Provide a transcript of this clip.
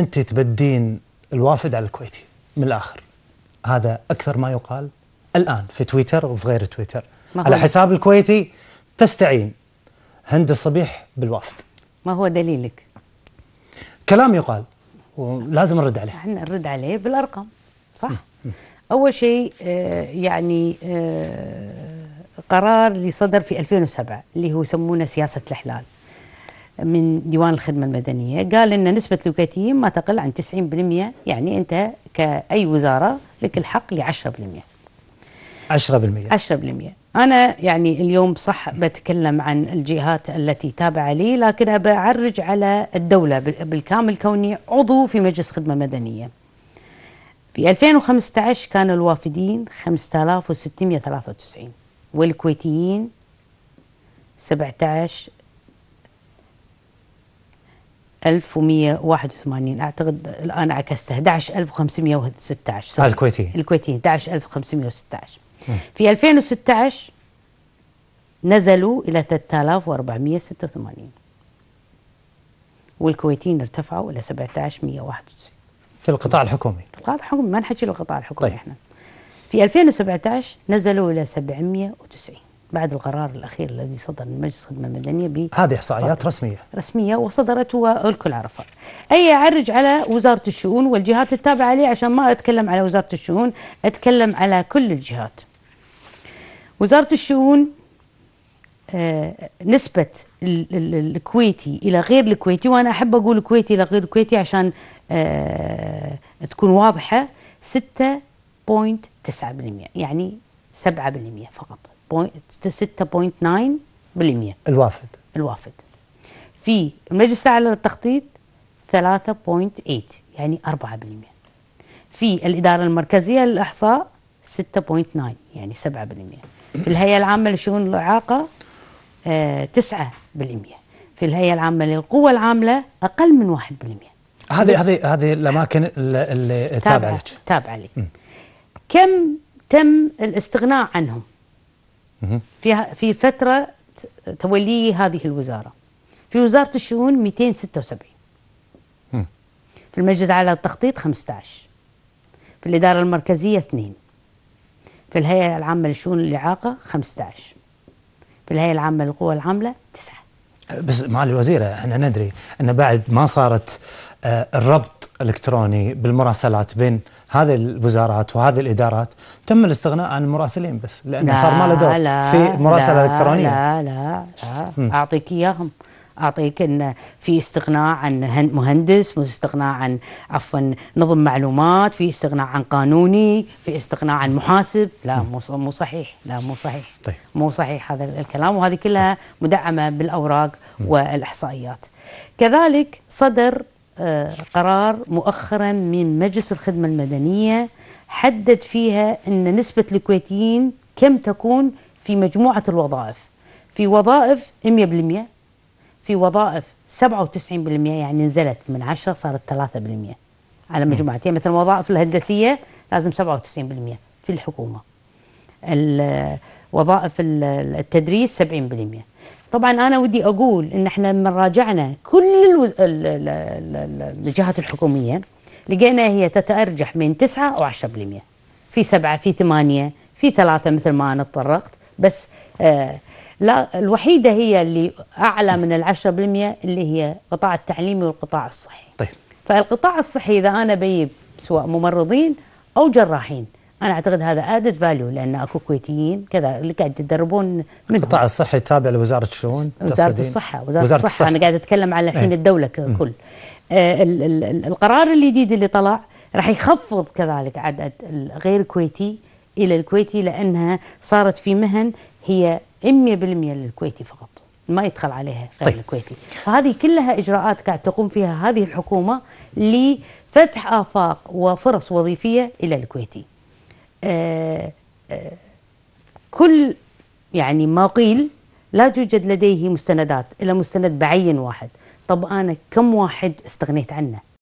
أنت تبدين الوافد على الكويتي من الآخر هذا أكثر ما يقال الآن في تويتر وفي غير تويتر على حساب الكويتي تستعين هند الصبيح بالوافد ما هو دليلك؟ كلام يقال ولازم نرد عليه احنا نرد عليه بالأرقام صح؟ أول شيء آه، يعني آه، قرار اللي صدر في 2007 اللي هو يسمونه سياسة الإحلال من ديوان الخدمة المدنية قال أن نسبة الوكاتيين ما تقل عن 90% يعني أنت كأي وزارة لك الحق ل 10% 10% 10% أنا يعني اليوم صح بتكلم عن الجهات التي تابعة لي لكن أبى أعرج على الدولة بالكامل كوني عضو في مجلس خدمة مدنية في 2015 كان الوافدين 5693 والكويتيين 17 1181 اعتقد الان عكستها 11516 سوري الكويتي الكويتي 11516 في 2016 نزلوا الى 3486 والكويتيين ارتفعوا الى 17191 في القطاع الحكومي في القطاع الحكومي ما نحكي للقطاع الحكومي طيب. احنا في 2017 نزلوا الى 790 بعد القرار الأخير الذي صدر من مجلس الخدمة المدنية هذه إحصائيات رسمية رسمية وصدرت والكل عرفها أي اعرج على وزارة الشؤون والجهات التابعة لي عشان ما أتكلم على وزارة الشؤون أتكلم على كل الجهات وزارة الشؤون آه، نسبة الكويتي إلى غير الكويتي وأنا أحب أقول الكويتي إلى غير الكويتي عشان آه، تكون واضحة 6.9% يعني 7% فقط 6.9 بالمية الوافد الوافد في المجلس الأعلى للتخطيط 3.8 يعني 4% في الإدارة المركزية للإحصاء 6.9 يعني 7% في الهيئة العامة لشؤون الإعاقة 9% آه، في الهيئة العامة للقوة العاملة أقل من 1% هذه هذه هذه الاماكن اللي تابعه لك تابعه لي كم تم الاستغناء عنهم في في فترة تولي هذه الوزارة في وزارة الشؤون 276 في المجلس على التخطيط 15 في الإدارة المركزية 2 في الهيئة العامة لشؤون الإعاقة 15 في الهيئة العامة للقوى العاملة 9 بس معالي الوزيرة احنا ندري أن بعد ما صارت آه، الربط الإلكتروني بالمراسلات بين هذه الوزارات وهذه الإدارات تم الاستغناء عن المراسلين بس لأنه لا صار ما له دور في مراسلة لا إلكترونية لا لا, لا, لا أعطيك إياهم اعطيك ان في استغناء عن مهندس استغناء عن عفوا نظم معلومات في استغناء عن قانوني في استغناء عن محاسب لا مو مو صحيح لا مو صحيح طيب. مو صحيح هذا الكلام وهذه كلها مدعمه بالاوراق والاحصائيات كذلك صدر آه، قرار مؤخرا من مجلس الخدمه المدنيه حدد فيها ان نسبه الكويتيين كم تكون في مجموعه الوظائف في وظائف 100% في وظائف 97% يعني نزلت من 10 صارت 3% على مجموعتين مثل الوظائف الهندسيه لازم 97% في الحكومه وظائف التدريس 70% طبعا انا ودي اقول ان احنا لما راجعنا كل الوز... الجهات الحكوميه لقينا هي تتارجح من 9 او 10% في 7 في 8 في 3 مثل ما انا تطرقت بس آه لا الوحيده هي اللي اعلى من ال 10% اللي هي القطاع التعليمي والقطاع الصحي. طيب فالقطاع الصحي اذا انا بجيب سواء ممرضين او جراحين انا اعتقد هذا ادد فاليو لان اكو كويتيين كذا اللي قاعد يتدربون منهم القطاع الصحي تابع لوزاره الشؤون وزاره الصحه وزاره, وزارة الصحة. الصحه انا قاعد اتكلم على الحين إيه. الدوله ككل آه القرار الجديد اللي طلع راح يخفض كذلك عدد غير كويتي الى الكويتي لانها صارت في مهن هي 100% للكويتي فقط ما يدخل عليها غير طيب. الكويتي فهذه كلها إجراءات قاعد تقوم فيها هذه الحكومة لفتح آفاق وفرص وظيفية إلى الكويتي آآ آه، آآ آه، كل يعني ما قيل لا توجد لديه مستندات إلا مستند بعين واحد طب أنا كم واحد استغنيت عنه